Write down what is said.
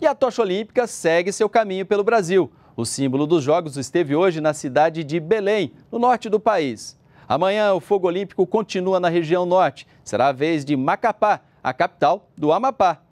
E a tocha olímpica segue seu caminho pelo Brasil. O símbolo dos Jogos esteve hoje na cidade de Belém, no norte do país. Amanhã, o fogo olímpico continua na região norte. Será a vez de Macapá, a capital do Amapá.